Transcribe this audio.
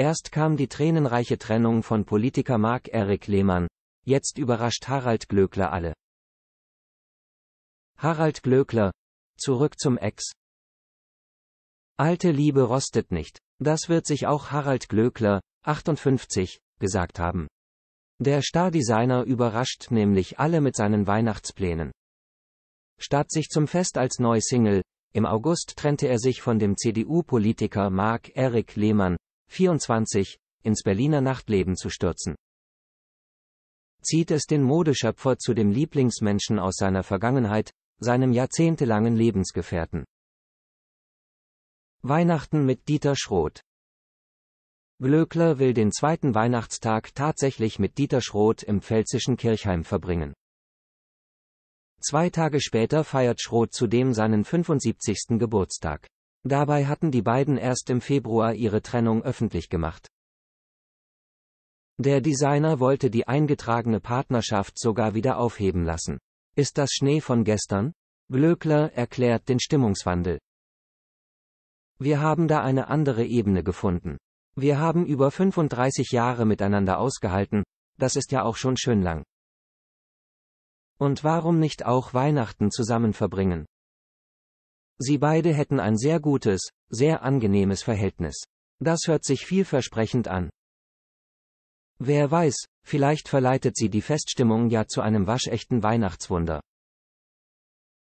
Erst kam die tränenreiche Trennung von Politiker Marc-Erik Lehmann, jetzt überrascht Harald Glöckler alle. Harald Glöckler. Zurück zum Ex. Alte Liebe rostet nicht. Das wird sich auch Harald Glöckler, 58, gesagt haben. Der Stardesigner überrascht nämlich alle mit seinen Weihnachtsplänen. Statt sich zum Fest als Neusingle, im August trennte er sich von dem CDU-Politiker Marc-Erik Lehmann, 24, ins Berliner Nachtleben zu stürzen. Zieht es den Modeschöpfer zu dem Lieblingsmenschen aus seiner Vergangenheit, seinem jahrzehntelangen Lebensgefährten. Weihnachten mit Dieter Schroth. Glöckler will den zweiten Weihnachtstag tatsächlich mit Dieter Schroth im pfälzischen Kirchheim verbringen. Zwei Tage später feiert Schroth zudem seinen 75. Geburtstag. Dabei hatten die beiden erst im Februar ihre Trennung öffentlich gemacht. Der Designer wollte die eingetragene Partnerschaft sogar wieder aufheben lassen. Ist das Schnee von gestern? Glöckler erklärt den Stimmungswandel. Wir haben da eine andere Ebene gefunden. Wir haben über 35 Jahre miteinander ausgehalten, das ist ja auch schon schön lang. Und warum nicht auch Weihnachten zusammen verbringen? Sie beide hätten ein sehr gutes, sehr angenehmes Verhältnis. Das hört sich vielversprechend an. Wer weiß, vielleicht verleitet sie die Feststimmung ja zu einem waschechten Weihnachtswunder.